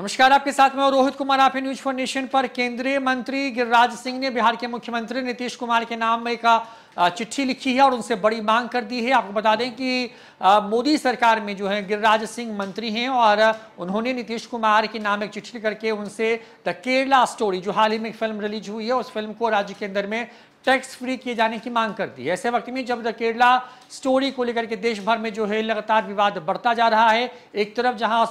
नमस्कार आपके साथ में रोहित कुमार आप न्यूज फाउंडेशन पर केंद्रीय मंत्री गिरिराज सिंह ने बिहार के मुख्यमंत्री नीतीश कुमार के नाम में एक चिट्ठी लिखी है और उनसे बड़ी मांग कर दी है आपको बता दें कि मोदी सरकार में जो है गिरिराज सिंह मंत्री हैं और उन्होंने नीतीश कुमार के नाम एक चिट्ठी करके उनसे द केरला स्टोरी जो हाल ही में फिल्म रिलीज हुई है उस फिल्म को राज्य के अंदर में टैक्स फ्री किए जाने की मांग कर दी ऐसे वक्त में जब द केरला स्टोरी को लेकर के देश भर में जो है लगातार विवाद बढ़ता जा रहा है एक तरफ जहां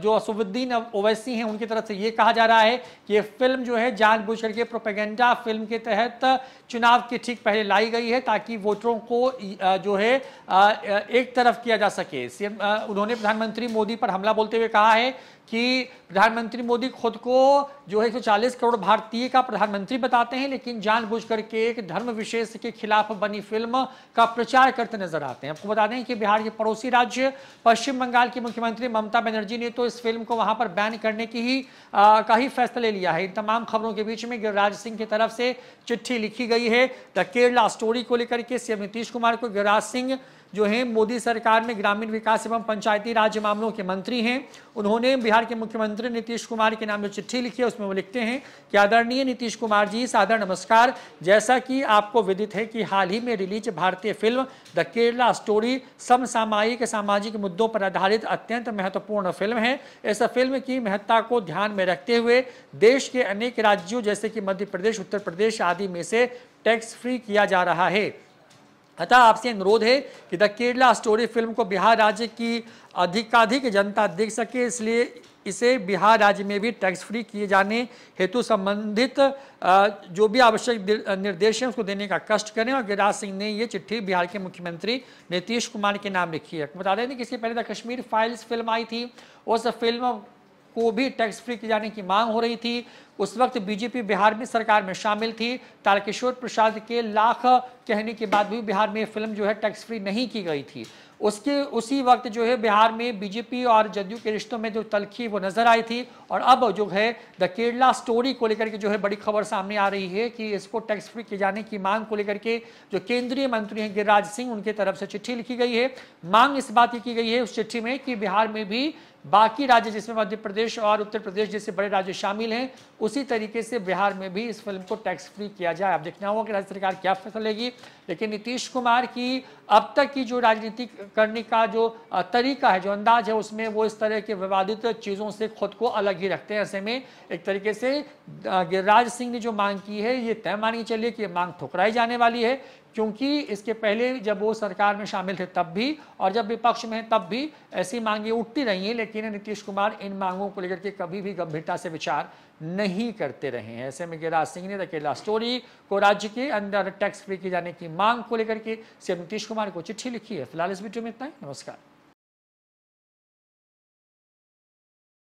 जो असुद्दीन ओवैसी हैं उनकी तरफ से ये कहा जा रहा है कि ये फिल्म जो है बुझ करके प्रोपेगेंडा फिल्म के तहत चुनाव के ठीक पहले लाई गई है ताकि वोटरों को जो है एक तरफ किया जा सके सीएम उन्होंने प्रधानमंत्री मोदी पर हमला बोलते हुए कहा है कि प्रधानमंत्री मोदी खुद को जो है एक करोड़ भारतीय का प्रधानमंत्री बताते हैं लेकिन जानबूझ करके एक धर्म विशेष के खिलाफ बनी फिल्म का प्रचार करते नजर आते हैं आपको बता दें कि बिहार के पड़ोसी राज्य पश्चिम बंगाल की मुख्यमंत्री ममता बनर्जी ने तो इस फिल्म को वहां पर बैन करने की ही आ, का ही फैसला ले लिया है इन तमाम खबरों के बीच में गिरिराज सिंह की तरफ से चिट्ठी लिखी गई है द केरला स्टोरी को लेकर के सीएम नीतीश कुमार को गिरिराज सिंह जो हैं मोदी सरकार में ग्रामीण विकास एवं पंचायती राज मामलों के मंत्री हैं उन्होंने बिहार के मुख्यमंत्री नीतीश कुमार के नाम जो चिट्ठी लिखी है उसमें वो लिखते हैं कि आदरणीय नीतीश कुमार जी सादर नमस्कार जैसा कि आपको विदित है कि हाल ही में रिलीज भारतीय फिल्म द केरला स्टोरी समसामायिक सामाजिक मुद्दों पर आधारित अत्यंत महत्वपूर्ण फिल्म है इस फिल्म की महत्ता को ध्यान में रखते हुए देश के अनेक राज्यों जैसे कि मध्य प्रदेश उत्तर प्रदेश आदि में से टैक्स फ्री किया जा रहा है अतः आपसे अनुरोध है कि द केरला स्टोरी फिल्म को बिहार राज्य की अधिकाधिक जनता देख सके इसलिए इसे बिहार राज्य में भी टैक्स फ्री किए जाने हेतु संबंधित जो भी आवश्यक निर्देश हैं उसको देने का कष्ट करें और गिरिराज सिंह ने ये चिट्ठी बिहार के मुख्यमंत्री नीतीश कुमार के नाम लिखी है बता दें कि इससे पहले द कश्मीर फाइल्स फिल्म आई थी उस फिल्म को भी टैक्स फ्री किए जाने की मांग हो रही थी उस वक्त बीजेपी बिहार में सरकार में शामिल थी तारकिशोर प्रसाद के लाख कहने के बाद भी बिहार में फिल्म जो है टैक्स फ्री नहीं की गई थी उसके उसी वक्त जो है बिहार में बीजेपी और जदयू के रिश्तों में जो तलखी वो नजर आई थी और अब जो है द केरला स्टोरी को लेकर के जो है बड़ी खबर सामने आ रही है कि इसको टैक्स फ्री किए जाने की मांग को लेकर के जो केंद्रीय मंत्री हैं गिरिराज सिंह उनके तरफ से चिट्ठी लिखी गई है मांग इस बात की की गई है उस चिट्ठी में कि बिहार में भी बाकी राज्य जिसमें मध्य प्रदेश और उत्तर प्रदेश जैसे बड़े राज्य शामिल हैं उसी तरीके से बिहार में भी इस फिल्म को टैक्स फ्री किया जाए अब देखना होगा कि राज्य सरकार क्या फैसला लेगी लेकिन नीतीश कुमार की अब तक की जो राजनीति करने का जो तरीका है जो अंदाज है उसमें वो इस तरह के विवादित चीज़ों से खुद को अलग ही रखते हैं ऐसे में एक तरीके से गिरिराज सिंह ने जो मांग की है ये तय मानी चलिए कि ये मांग ठुकराई जाने वाली है क्योंकि इसके पहले जब वो सरकार में शामिल थे तब भी और जब विपक्ष में है तब भी ऐसी मांगे उठती रही हैं लेकिन नीतीश कुमार इन मांगों को लेकर के कभी भी गंभीरता से विचार नहीं करते रहे हैं ऐसे में गिरिराज सिंह ने अकेला स्टोरी को राज्य के अंदर टैक्स फ्री किए जाने की मांग को लेकर के सीएम नीतीश कुमार को चिट्ठी लिखी है फिलहाल इस वीडियो में इतना ही नमस्कार